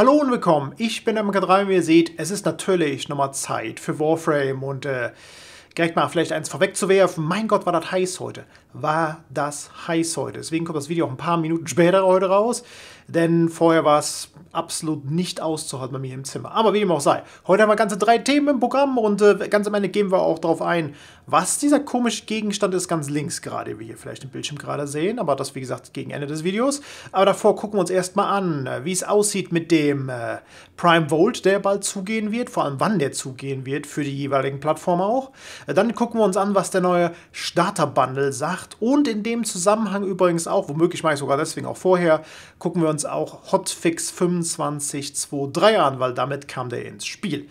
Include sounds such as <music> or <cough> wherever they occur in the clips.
Hallo und willkommen, ich bin der MK3 und wie ihr seht, es ist natürlich nochmal Zeit für Warframe und äh, direkt mal vielleicht eins vorwegzuwerfen, mein Gott, war das heiß heute. War das heiß heute. Deswegen kommt das Video auch ein paar Minuten später heute raus denn vorher war es absolut nicht auszuhalten bei mir im Zimmer. Aber wie dem auch sei, heute haben wir ganze drei Themen im Programm und äh, ganz am Ende gehen wir auch darauf ein, was dieser komische Gegenstand ist, ganz links gerade, wie wir vielleicht im Bildschirm gerade sehen, aber das wie gesagt gegen Ende des Videos. Aber davor gucken wir uns erstmal an, äh, wie es aussieht mit dem äh, Prime Volt, der bald zugehen wird, vor allem wann der zugehen wird, für die jeweiligen Plattformen auch. Äh, dann gucken wir uns an, was der neue Starter-Bundle sagt und in dem Zusammenhang übrigens auch, womöglich mache ich sogar deswegen auch vorher, gucken wir uns übrigens auch Hotfix 2523 an, weil damit kam der ins Spiel.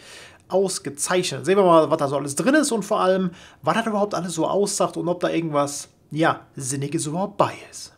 Ausgezeichnet. Sehen wir mal, was da so alles drin ist und vor allem, was das überhaupt alles so aussagt und ob da irgendwas, ja, Sinniges überhaupt bei ist.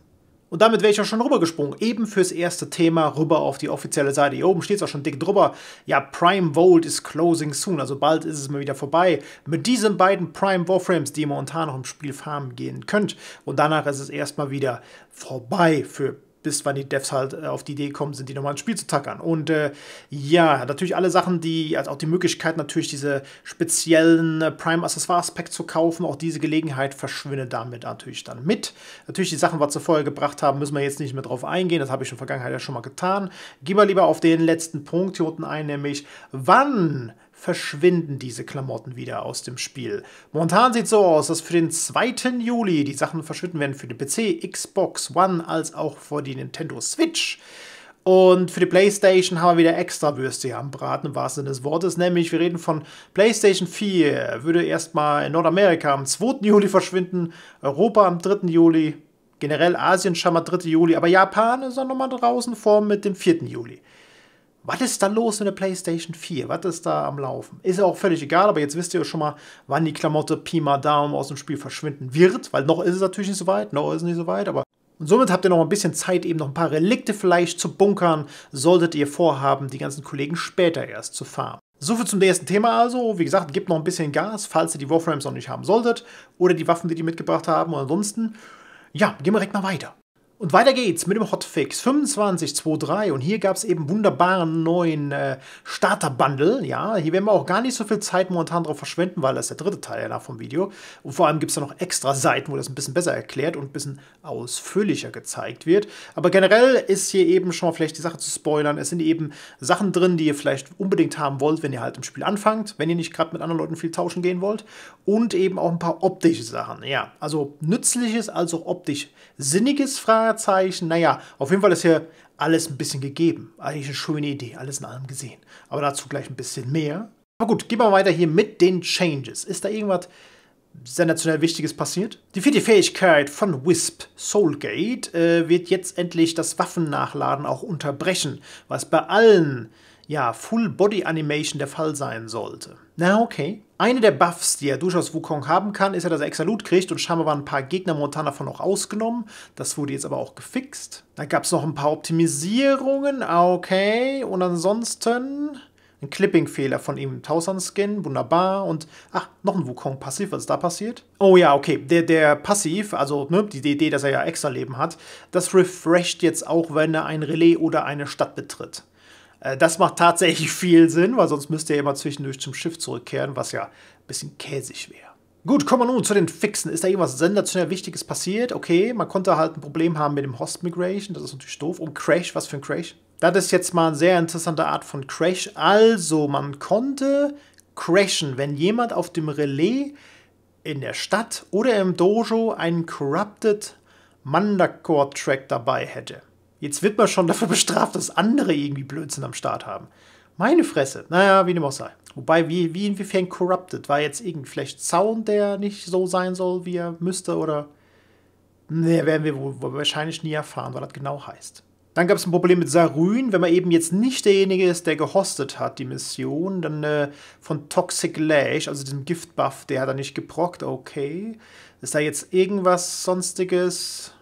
Und damit wäre ich auch schon rübergesprungen, eben fürs erste Thema rüber auf die offizielle Seite. Hier oben steht es auch schon dick drüber. Ja, Prime Vault is closing soon, also bald ist es mal wieder vorbei. Mit diesen beiden Prime Warframes, die ihr momentan noch im Spiel farmen gehen könnt. Und danach ist es erstmal wieder vorbei für bis wann die Devs halt äh, auf die Idee kommen, sind die nochmal ins Spiel zu tackern. Und äh, ja, natürlich alle Sachen, die, also auch die Möglichkeit, natürlich diese speziellen äh, Prime-Accessoire-Aspekt zu kaufen, auch diese Gelegenheit verschwindet damit natürlich dann mit. Natürlich die Sachen, was sie vorher gebracht haben, müssen wir jetzt nicht mehr drauf eingehen, das habe ich in der Vergangenheit ja schon mal getan. Gehen wir lieber auf den letzten Punkt hier unten ein, nämlich wann verschwinden diese Klamotten wieder aus dem Spiel. Momentan sieht es so aus, dass für den 2. Juli die Sachen verschwinden werden für den PC, Xbox One als auch für die Nintendo Switch. Und für die PlayStation haben wir wieder extra Würste am Braten im wahrsten Sinne des Wortes, nämlich wir reden von PlayStation 4, würde erstmal in Nordamerika am 2. Juli verschwinden, Europa am 3. Juli, generell Asien schon mal 3. Juli, aber Japan ist dann nochmal draußen vor mit dem 4. Juli. Was ist da los in der PlayStation 4? Was ist da am Laufen? Ist ja auch völlig egal, aber jetzt wisst ihr schon mal, wann die Klamotte Pi mal Daumen aus dem Spiel verschwinden wird, weil noch ist es natürlich nicht so weit, noch ist es nicht so weit, aber. Und somit habt ihr noch ein bisschen Zeit, eben noch ein paar Relikte vielleicht zu bunkern, solltet ihr vorhaben, die ganzen Kollegen später erst zu farmen. Soviel zum ersten Thema also. Wie gesagt, gebt noch ein bisschen Gas, falls ihr die Warframes noch nicht haben solltet oder die Waffen, die die mitgebracht haben. Und ansonsten, ja, gehen wir direkt mal weiter. Und weiter geht's mit dem Hotfix 2523 und hier gab es eben wunderbaren neuen äh, Starter-Bundle. Ja, hier werden wir auch gar nicht so viel Zeit momentan drauf verschwenden, weil das der dritte Teil ja vom Video. Und vor allem gibt es da noch extra Seiten, wo das ein bisschen besser erklärt und ein bisschen ausführlicher gezeigt wird. Aber generell ist hier eben schon mal vielleicht die Sache zu spoilern. Es sind eben Sachen drin, die ihr vielleicht unbedingt haben wollt, wenn ihr halt im Spiel anfangt, wenn ihr nicht gerade mit anderen Leuten viel tauschen gehen wollt. Und eben auch ein paar optische Sachen. Ja, also nützliches, also optisch sinniges Fragen. Sonderzeichen. Naja, auf jeden Fall ist hier alles ein bisschen gegeben. Eigentlich eine schöne Idee, alles in allem gesehen. Aber dazu gleich ein bisschen mehr. Aber gut, gehen wir weiter hier mit den Changes. Ist da irgendwas sensationell Wichtiges passiert. Die vierte Fähigkeit von Wisp, Soulgate, äh, wird jetzt endlich das Waffennachladen auch unterbrechen, was bei allen ja, Full-Body-Animation der Fall sein sollte. Na okay. Eine der Buffs, die er durchaus Wukong haben kann, ist ja, dass er extra Loot kriegt und scheinbar waren ein paar Gegner momentan davon auch ausgenommen. Das wurde jetzt aber auch gefixt. Da gab es noch ein paar Optimisierungen, okay. Und ansonsten ein Clipping-Fehler von ihm im Tausan-Skin, wunderbar. Und, ach, noch ein Wukong-Passiv, was ist da passiert? Oh ja, okay, der, der Passiv, also ne, die Idee, dass er ja extra Leben hat, das refresht jetzt auch, wenn er ein Relais oder eine Stadt betritt. Äh, das macht tatsächlich viel Sinn, weil sonst müsst ihr immer zwischendurch zum Schiff zurückkehren, was ja ein bisschen käsig wäre. Gut, kommen wir nun zu den Fixen. Ist da irgendwas sensationell Wichtiges passiert? Okay, man konnte halt ein Problem haben mit dem Host Migration, das ist natürlich doof. Und Crash, was für ein Crash? Das ist jetzt mal eine sehr interessante Art von Crash. Also, man konnte crashen, wenn jemand auf dem Relais in der Stadt oder im Dojo einen Corrupted Mandacore Track dabei hätte. Jetzt wird man schon dafür bestraft, dass andere irgendwie Blödsinn am Start haben. Meine Fresse. Naja, wie dem auch sei. Wobei, wie, wie inwiefern Corrupted? War jetzt irgendwie vielleicht Sound, der nicht so sein soll, wie er müsste? Oder. Ne, werden wir wohl wahrscheinlich nie erfahren, was das genau heißt. Dann gab es ein Problem mit Saruin. wenn man eben jetzt nicht derjenige ist, der gehostet hat, die Mission. Dann äh, von Toxic Lash, also diesem Giftbuff, der hat da nicht geprockt, okay. Ist da jetzt irgendwas sonstiges?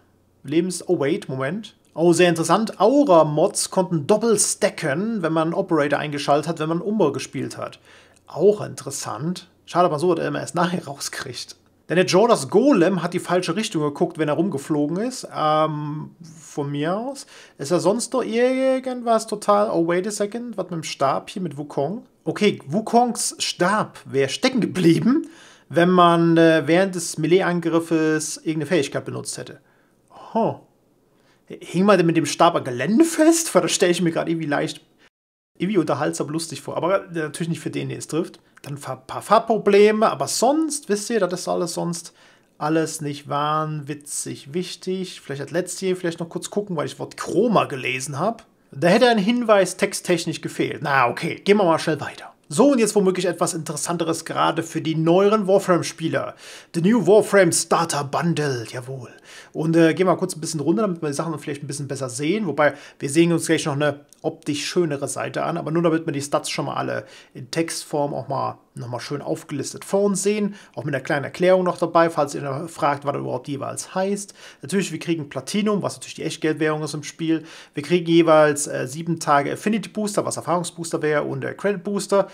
Lebens. Oh, wait, Moment. Oh, sehr interessant. Aura-Mods konnten doppelt stacken, wenn man Operator eingeschaltet hat, wenn man Umbra gespielt hat. Auch interessant. Schade, aber so hat er immer erst nachher <laughs> rauskriegt. Denn der Jordas Golem hat die falsche Richtung geguckt, wenn er rumgeflogen ist. Ähm, von mir aus. Ist da sonst noch irgendwas total... Oh, wait a second. Was mit dem Stab hier, mit Wukong? Okay, Wukongs Stab wäre stecken geblieben, wenn man äh, während des Melee-Angriffes irgendeine Fähigkeit benutzt hätte. Oh. Hing mal denn mit dem Stab am Gelände fest? Weil das stelle ich mir gerade irgendwie leicht, irgendwie unterhaltsam lustig vor. Aber äh, natürlich nicht für den, der es trifft. Dann ein paar Farbprobleme, aber sonst, wisst ihr, das ist alles sonst alles nicht wahnwitzig wichtig. Vielleicht als letztes vielleicht noch kurz gucken, weil ich das Wort Chroma gelesen habe. Da hätte ein Hinweis texttechnisch gefehlt. Na, okay, gehen wir mal schnell weiter. So und jetzt womöglich etwas Interessanteres gerade für die neueren Warframe-Spieler. The New Warframe Starter Bundle, jawohl. Und äh, gehen wir mal kurz ein bisschen runter, damit wir die Sachen vielleicht ein bisschen besser sehen. Wobei, wir sehen uns gleich noch eine optisch schönere Seite an, aber nur damit wir die Stats schon mal alle in Textform auch mal nochmal schön aufgelistet vor uns sehen, auch mit einer kleinen Erklärung noch dabei, falls ihr fragt, was das überhaupt jeweils heißt. Natürlich, wir kriegen Platinum, was natürlich die Echtgeldwährung ist im Spiel. Wir kriegen jeweils äh, sieben Tage Affinity Booster, was Erfahrungsbooster wäre, und äh, Credit Booster.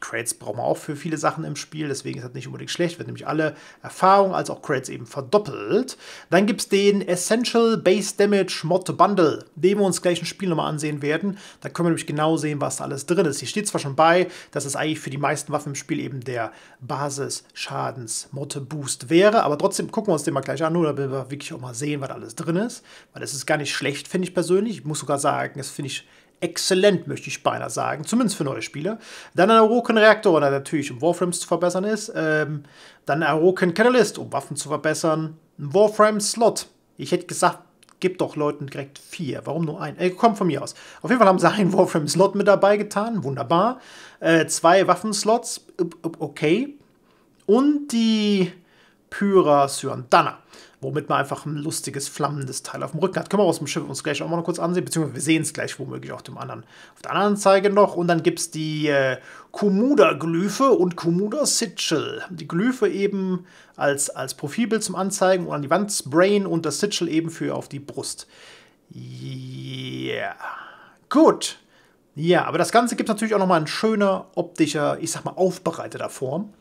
Crates brauchen wir auch für viele Sachen im Spiel, deswegen ist das nicht unbedingt schlecht, wird nämlich alle Erfahrungen als auch Crates eben verdoppelt. Dann gibt es den Essential Base Damage Mod Bundle, den wir uns gleich im Spiel nochmal ansehen werden. Da können wir nämlich genau sehen, was da alles drin ist. Hier steht zwar schon bei, dass es eigentlich für die meisten Waffen im Spiel eben der Basis-Schadens-Mod-Boost wäre, aber trotzdem gucken wir uns den mal gleich an, nur damit wir wirklich auch mal sehen, was alles drin ist, weil das ist gar nicht schlecht, finde ich persönlich. Ich muss sogar sagen, das finde ich exzellent, möchte ich beinahe sagen, zumindest für neue Spieler. Dann ein Aroken-Reaktor, der natürlich um Warframes zu verbessern ist. Ähm, dann ein Aroken-Catalyst, um Waffen zu verbessern. Ein Warframe-Slot. Ich hätte gesagt, gib doch Leuten direkt vier. Warum nur ein? Äh, kommt von mir aus. Auf jeden Fall haben sie einen Warframe-Slot mit dabei getan. Wunderbar. Äh, zwei Waffenslots. Okay. Und die Pyra Syandana womit man einfach ein lustiges, flammendes Teil auf dem Rücken hat. Können wir aus dem Schiff uns gleich auch mal noch kurz ansehen, beziehungsweise wir sehen es gleich womöglich auch dem anderen. Auf der anderen Zeige noch und dann gibt es die äh, Kumuda-Glyphe und komuda sigil Die Glyphe eben als, als Profilbild zum Anzeigen und an die Wand sprayen und das Sigil eben für auf die Brust. Yeah. Gut. Ja, aber das Ganze gibt es natürlich auch nochmal in schöner, optischer, ich sag mal, aufbereiteter Form.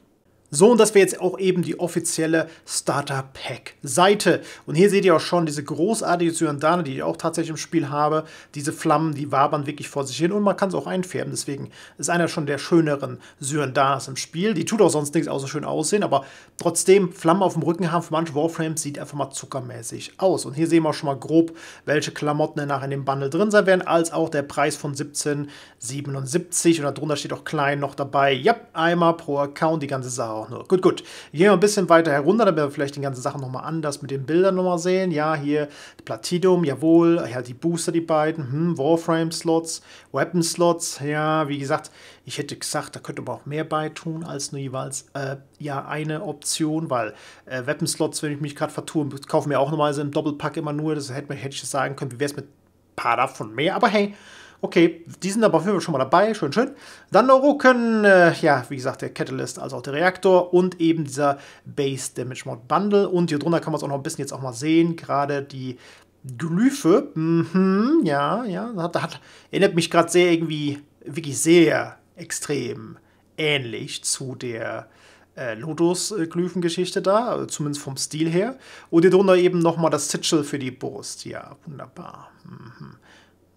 So, und das wäre jetzt auch eben die offizielle Starter Pack Seite. Und hier seht ihr auch schon diese großartige Syrandane, die ich auch tatsächlich im Spiel habe. Diese Flammen, die wabern wirklich vor sich hin und man kann es auch einfärben. Deswegen ist einer schon der schöneren Syrandanas im Spiel. Die tut auch sonst nichts außer schön aussehen, aber trotzdem, Flammen auf dem Rücken haben für manche Warframes sieht einfach mal zuckermäßig aus. Und hier sehen wir auch schon mal grob, welche Klamotten danach in dem Bundle drin sein werden, als auch der Preis von 17,77. Und darunter steht auch klein noch dabei. Ja, einmal pro Account die ganze Sache auch nur. Gut, gut. Gehen wir ein bisschen weiter herunter, damit wir vielleicht die ganze Sache nochmal anders mit den Bildern nochmal sehen. Ja, hier Platinum, jawohl. Ja, die Booster, die beiden. Hm, Warframe-Slots, Weapon-Slots. Ja, wie gesagt, ich hätte gesagt, da könnte man auch mehr beitun als nur jeweils äh, ja, eine Option, weil äh, Weapon-Slots, wenn ich mich gerade vertue, kaufen wir auch normalerweise im Doppelpack immer nur. Das hätte, hätte ich sagen können, wie wäre es mit ein paar davon mehr. Aber hey, Okay, die sind aber auf jeden Fall schon mal dabei, schön, schön. Dann Oroken, äh, ja, wie gesagt, der Catalyst, also auch der Reaktor und eben dieser Base Damage Mod Bundle. Und hier drunter kann man es auch noch ein bisschen jetzt auch mal sehen, gerade die Glyphe. Mhm, ja, ja, hat, hat, erinnert mich gerade sehr irgendwie, wirklich sehr extrem ähnlich zu der äh, Lotus-Glyphengeschichte da, also zumindest vom Stil her. Und hier drunter eben nochmal das Sitchel für die Brust. Ja, wunderbar. Mhm.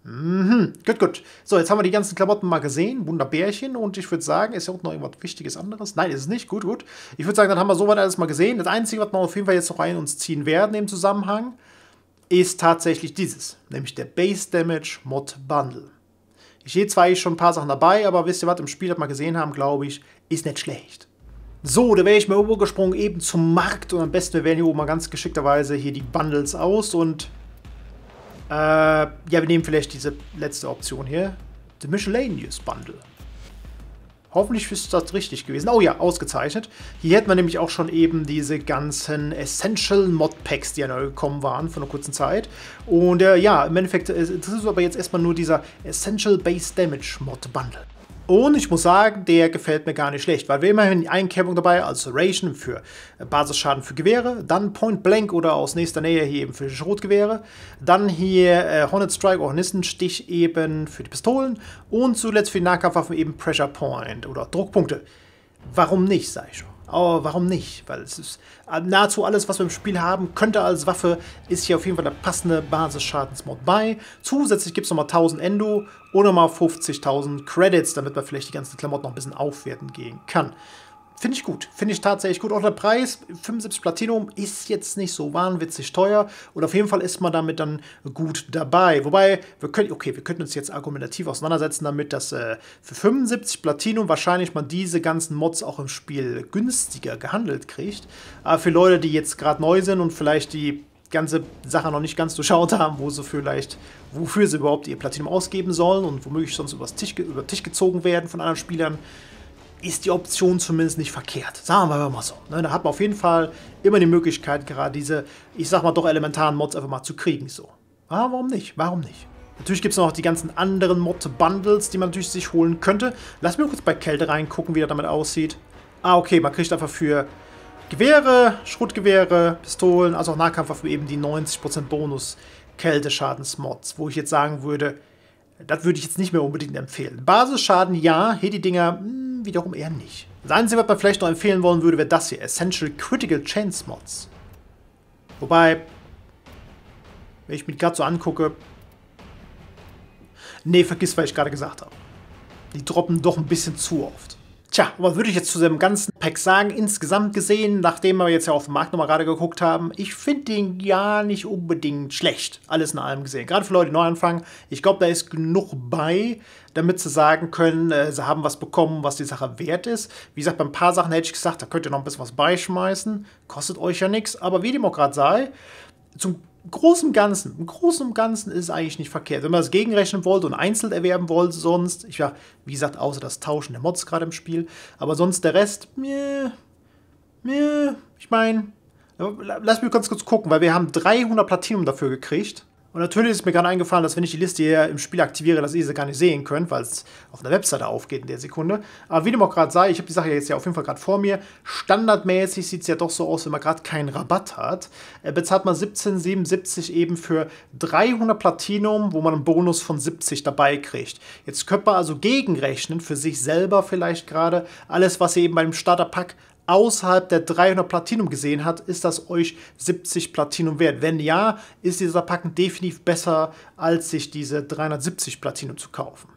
Mhm, gut, gut. So, jetzt haben wir die ganzen Klamotten mal gesehen. Wunderbärchen. Und ich würde sagen, ist ja auch noch irgendwas Wichtiges anderes? Nein, ist es nicht. Gut, gut. Ich würde sagen, dann haben wir soweit alles mal gesehen. Das Einzige, was wir auf jeden Fall jetzt noch ein uns ziehen werden im Zusammenhang, ist tatsächlich dieses. Nämlich der Base Damage Mod Bundle. Ich sehe zwar schon ein paar Sachen dabei, aber wisst ihr was, im Spiel das mal gesehen haben, glaube ich, ist nicht schlecht. So, da wäre ich mal übergesprungen eben zum Markt und am besten wir wählen hier oben mal ganz geschickterweise hier die Bundles aus und äh, ja, wir nehmen vielleicht diese letzte Option hier. The Miscellaneous Bundle. Hoffentlich ist das richtig gewesen. Oh ja, ausgezeichnet. Hier hätten wir nämlich auch schon eben diese ganzen Essential Mod Packs, die ja neu gekommen waren vor einer kurzen Zeit. Und äh, ja, im Endeffekt, äh, das ist aber jetzt erstmal nur dieser Essential Base Damage Mod Bundle. Und ich muss sagen, der gefällt mir gar nicht schlecht, weil wir immerhin die Einkerbung dabei als Ration für äh, Basisschaden für Gewehre, dann Point Blank oder aus nächster Nähe hier eben für Schrotgewehre, dann hier äh, Hornet Strike oder Hornissenstich eben für die Pistolen und zuletzt für die Nahkampfwaffen eben Pressure Point oder Druckpunkte. Warum nicht, sage ich schon. Aber oh, warum nicht? Weil es ist äh, nahezu alles, was wir im Spiel haben, könnte als Waffe, ist hier auf jeden Fall der passende Basisschadensmod bei. Zusätzlich gibt es nochmal 1000 Endo oder mal 50.000 Credits, damit man vielleicht die ganzen Klamotten noch ein bisschen aufwerten gehen kann. Finde ich gut. Finde ich tatsächlich gut. Auch der Preis, 75 Platinum, ist jetzt nicht so wahnwitzig teuer. Und auf jeden Fall ist man damit dann gut dabei. Wobei, wir können, okay, wir könnten uns jetzt argumentativ auseinandersetzen damit, dass äh, für 75 Platinum wahrscheinlich man diese ganzen Mods auch im Spiel günstiger gehandelt kriegt. Aber für Leute, die jetzt gerade neu sind und vielleicht die ganze Sache noch nicht ganz durchschaut haben, wo sie vielleicht, wofür sie überhaupt ihr Platinum ausgeben sollen und womöglich sonst übers Tisch, über den Tisch gezogen werden von anderen Spielern, ist die Option zumindest nicht verkehrt. Sagen wir mal so. Ne? Da hat man auf jeden Fall immer die Möglichkeit, gerade diese, ich sag mal doch elementaren Mods einfach mal zu kriegen. So. Ah, warum nicht? Warum nicht? Natürlich gibt es noch die ganzen anderen Mod-Bundles, die man natürlich sich holen könnte. Lass mir kurz bei Kälte reingucken, wie das damit aussieht. Ah, okay, man kriegt einfach für Gewehre, Schrotgewehre, Pistolen, also auch Nahkampfwaffen eben die 90% Bonus Kälteschadensmods, wo ich jetzt sagen würde, das würde ich jetzt nicht mehr unbedingt empfehlen. Basisschaden ja, hier die Dinger mh, hm, wiederum eher nicht. Das Einzige, was man vielleicht noch empfehlen wollen würde, wäre das hier. Essential Critical Chains Mods. Wobei, wenn ich mich gerade so angucke... Nee, vergiss, was ich gerade gesagt habe. Die droppen doch ein bisschen zu oft. Tja, was würde ich jetzt zu dem ganzen Pack sagen? Insgesamt gesehen, nachdem wir jetzt ja auf den Markt nochmal gerade geguckt haben, ich finde den ja nicht unbedingt schlecht. Alles in allem gesehen. Gerade für Leute, die neu anfangen. Ich glaube, da ist genug bei, damit sie sagen können, äh, sie haben was bekommen, was die Sache wert ist. Wie gesagt, bei ein paar Sachen hätte ich gesagt, da könnt ihr noch ein bisschen was beischmeißen. Kostet euch ja nichts. Aber wie dem auch gerade sei, zum Großen Ganzen, im Großen und Ganzen ist es eigentlich nicht verkehrt. Wenn man das gegenrechnen wollte und einzeln erwerben wollte, sonst, ich ja, wie gesagt, außer das Tauschen der Mods gerade im Spiel, aber sonst der Rest, meh, meh, ich meine, lass mich ganz kurz gucken, weil wir haben 300 Platinum dafür gekriegt. Und natürlich ist mir gerade eingefallen, dass wenn ich die Liste hier im Spiel aktiviere, dass ihr sie gar nicht sehen könnt, weil es auf der Webseite aufgeht in der Sekunde. Aber wie dem auch gerade sei, ich habe die Sache jetzt ja auf jeden Fall gerade vor mir. Standardmäßig sieht es ja doch so aus, wenn man gerade keinen Rabatt hat. Äh, bezahlt man 17,77 eben für 300 Platinum, wo man einen Bonus von 70 dabei kriegt. Jetzt könnte man also gegenrechnen für sich selber vielleicht gerade alles, was ihr eben beim Starterpack außerhalb der 300 Platinum gesehen hat, ist das euch 70 Platinum wert. Wenn ja, ist dieser Packen definitiv besser, als sich diese 370 Platinum zu kaufen.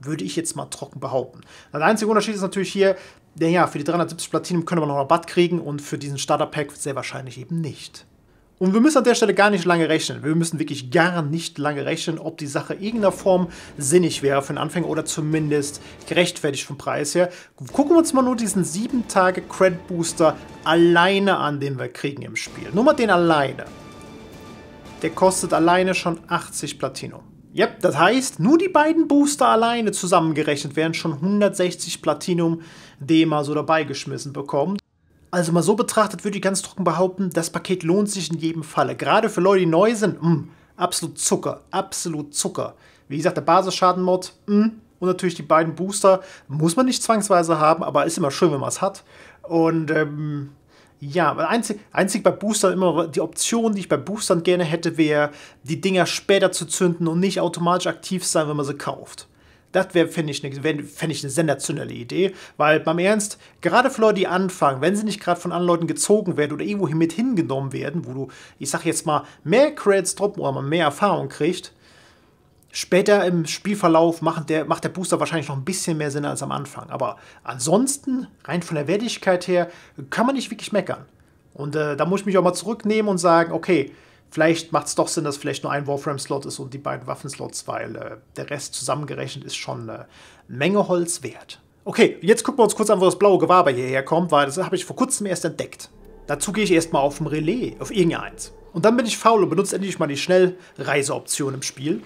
Würde ich jetzt mal trocken behaupten. Der einzige Unterschied ist natürlich hier, denn ja, für die 370 Platinum könnte man noch Rabatt kriegen und für diesen Starter-Pack sehr wahrscheinlich eben nicht. Und wir müssen an der Stelle gar nicht lange rechnen. Wir müssen wirklich gar nicht lange rechnen, ob die Sache irgendeiner Form sinnig wäre für den Anfänger oder zumindest gerechtfertigt vom Preis her. Gucken wir uns mal nur diesen 7 Tage cred Booster alleine an, den wir kriegen im Spiel. Nur mal den alleine. Der kostet alleine schon 80 Platinum. Yep, das heißt, nur die beiden Booster alleine zusammengerechnet werden schon 160 Platinum, die man so dabei geschmissen bekommt. Also mal so betrachtet würde ich ganz trocken behaupten, das Paket lohnt sich in jedem Falle. Gerade für Leute, die neu sind, mh, mm, absolut Zucker, absolut Zucker. Wie gesagt, der Basisschadenmod, mh, mm, und natürlich die beiden Booster muss man nicht zwangsweise haben, aber ist immer schön, wenn man es hat. Und ähm, ja, einzig, einzig bei Boostern immer die Option, die ich bei Boostern gerne hätte, wäre, die Dinger später zu zünden und nicht automatisch aktiv sein, wenn man sie kauft. Das wäre, finde ich, eine wär, ich, ne sensationelle Idee, weil beim Ernst, gerade für Leute, die anfangen, wenn sie nicht gerade von anderen Leuten gezogen werden oder irgendwo mit hingenommen werden, wo du, ich sag jetzt mal, mehr Credits droppen oder man mehr Erfahrung kriegt, Später im Spielverlauf macht der, macht der Booster wahrscheinlich noch ein bisschen mehr Sinn als am Anfang. Aber ansonsten, rein von der Wertigkeit her, kann man nicht wirklich meckern. Und äh, da muss ich mich auch mal zurücknehmen und sagen, okay, vielleicht macht es doch Sinn, dass vielleicht nur ein Warframe-Slot ist und die beiden Waffenslots, weil äh, der Rest zusammengerechnet ist schon eine Menge Holz wert. Okay, jetzt gucken wir uns kurz an, wo das blaue Gewaber hierher kommt, weil das habe ich vor kurzem erst entdeckt. Dazu gehe ich erstmal auf ein Relais, auf irgendeins. Und dann bin ich faul und benutze endlich mal die Schnellreiseoption im Spiel,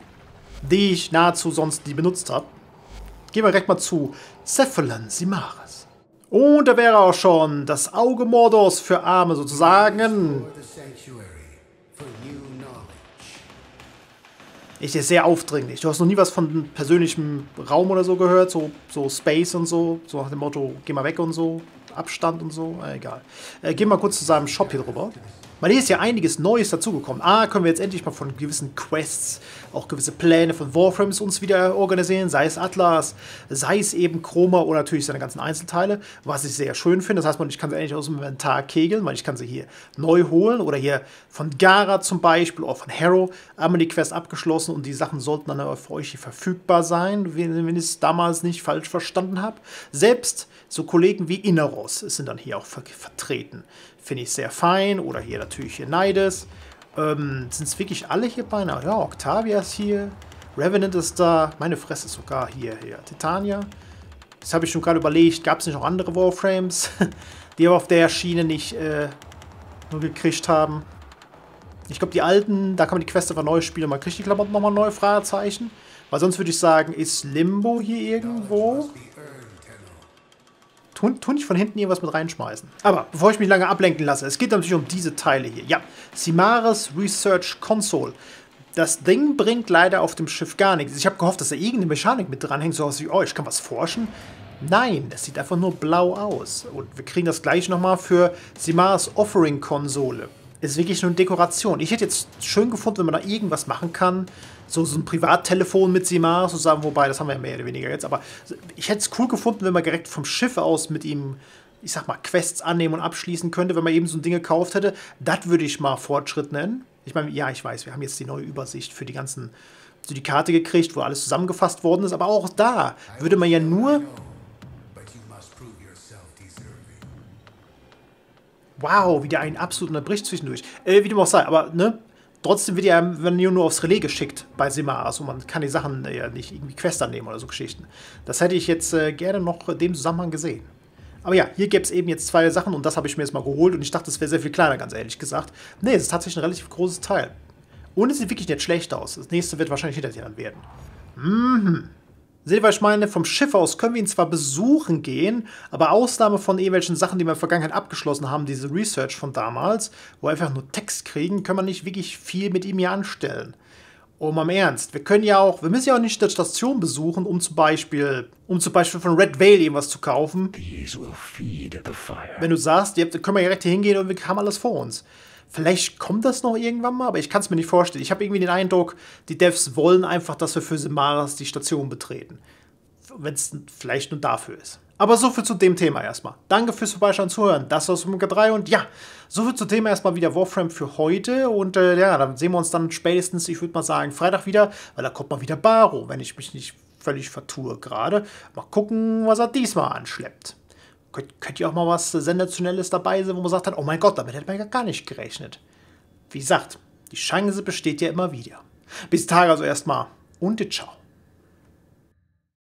die ich nahezu sonst nie benutzt habe. Gehen wir direkt mal zu Cephalon Simaris. Und da wäre auch schon das Auge Mordors für Arme sozusagen. Ich ist sehr aufdringlich. Du hast noch nie was von persönlichem Raum oder so gehört, so, so Space und so, so nach dem Motto, geh mal weg und so, Abstand und so, äh, egal. Äh, geh mal kurz zu seinem Shop hier drüber. Weil hier ist ja einiges Neues dazugekommen. A, ah, können wir jetzt endlich mal von gewissen Quests, auch gewisse Pläne von Warframes uns wieder organisieren, sei es Atlas, sei es eben Chroma oder natürlich seine ganzen Einzelteile, was ich sehr schön finde. Das heißt, man, ich kann sie endlich aus dem Inventar kegeln, weil ich kann sie hier neu holen oder hier von Gara zum Beispiel oder von Harrow einmal die Quest abgeschlossen und die Sachen sollten dann aber für euch hier verfügbar sein, wenn ich es damals nicht falsch verstanden habe. Selbst so Kollegen wie Inneros sind dann hier auch ver vertreten. Finde ich sehr fein. Oder hier natürlich hier Neides. Ähm, Sind es wirklich alle hier beinahe? Ja, Octavia ist hier. Revenant ist da. Meine Fresse sogar hier. hier. Titania. Das habe ich schon gerade überlegt. Gab es nicht noch andere Warframes, <laughs> die aber auf der Schiene nicht äh, nur gekriegt haben? Ich glaube, die alten, da kann man die Quest einfach neu spielen. Man kriegt die Klamotten nochmal neu, Fragezeichen. Weil sonst würde ich sagen, ist Limbo hier irgendwo? Ja, Tun, tun ich von hinten irgendwas mit reinschmeißen? Aber bevor ich mich lange ablenken lasse, es geht natürlich um diese Teile hier. Ja, Simaris Research Console. Das Ding bringt leider auf dem Schiff gar nichts. Ich habe gehofft, dass da irgendeine Mechanik mit dranhängt, so aus wie, oh, ich kann was forschen. Nein, das sieht einfach nur blau aus. Und wir kriegen das gleich nochmal für Simaris Offering-Konsole ist wirklich nur eine Dekoration. Ich hätte jetzt schön gefunden, wenn man da irgendwas machen kann. So, so ein Privattelefon mit Simar zusammen, wobei, das haben wir ja mehr oder weniger jetzt. Aber ich hätte es cool gefunden, wenn man direkt vom Schiff aus mit ihm, ich sag mal, Quests annehmen und abschließen könnte, wenn man eben so ein Ding gekauft hätte. Das würde ich mal Fortschritt nennen. Ich meine, ja, ich weiß, wir haben jetzt die neue Übersicht für die ganzen, so die Karte gekriegt, wo alles zusammengefasst worden ist. Aber auch da würde man ja nur Wow, wieder einen absolut unterbricht zwischendurch. Äh, wie dem auch sei, aber ne? Trotzdem wird ja Vanillo nur aufs Relais geschickt bei Simar. Also man kann die Sachen ja nicht irgendwie Quest annehmen oder so Geschichten. Das hätte ich jetzt äh, gerne noch in dem Zusammenhang gesehen. Aber ja, hier gäbe es eben jetzt zwei Sachen und das habe ich mir jetzt mal geholt und ich dachte, es wäre sehr viel kleiner, ganz ehrlich gesagt. Nee, es ist tatsächlich ein relativ großes Teil. Und es sieht wirklich nicht schlecht aus. Das nächste wird wahrscheinlich hinter dir dann werden. Mhm. Seht ihr, was ich meine? Vom Schiff aus können wir ihn zwar besuchen gehen, aber Ausnahme von irgendwelchen Sachen, die wir in der Vergangenheit abgeschlossen haben, diese Research von damals, wo wir einfach nur Text kriegen, können wir nicht wirklich viel mit ihm hier anstellen. Um am Ernst, wir können ja auch, wir müssen ja auch nicht die Station besuchen, um zum Beispiel, um zum Beispiel von Red Vale irgendwas zu kaufen. Wenn du sagst, können wir direkt hier hingehen und wir haben alles vor uns. Vielleicht kommt das noch irgendwann mal, aber ich kann es mir nicht vorstellen. Ich habe irgendwie den Eindruck, die Devs wollen einfach, dass wir für Simaras die Station betreten. Wenn es vielleicht nur dafür ist. Aber soviel zu dem Thema erstmal. Danke fürs Vorbeischauen zuhören. Das war's vom G3 und ja, soviel zu dem erstmal wieder Warframe für heute und äh, ja, dann sehen wir uns dann spätestens, ich würde mal sagen, Freitag wieder, weil da kommt mal wieder Baro, wenn ich mich nicht völlig vertue gerade. Mal gucken, was er diesmal anschleppt könnt, könnt ihr auch mal was Sensationelles dabei sein, wo man sagt dann, oh mein Gott, damit hätte man ja gar nicht gerechnet. Wie gesagt, die Chance besteht ja immer wieder. Bis Tage also erstmal und ciao.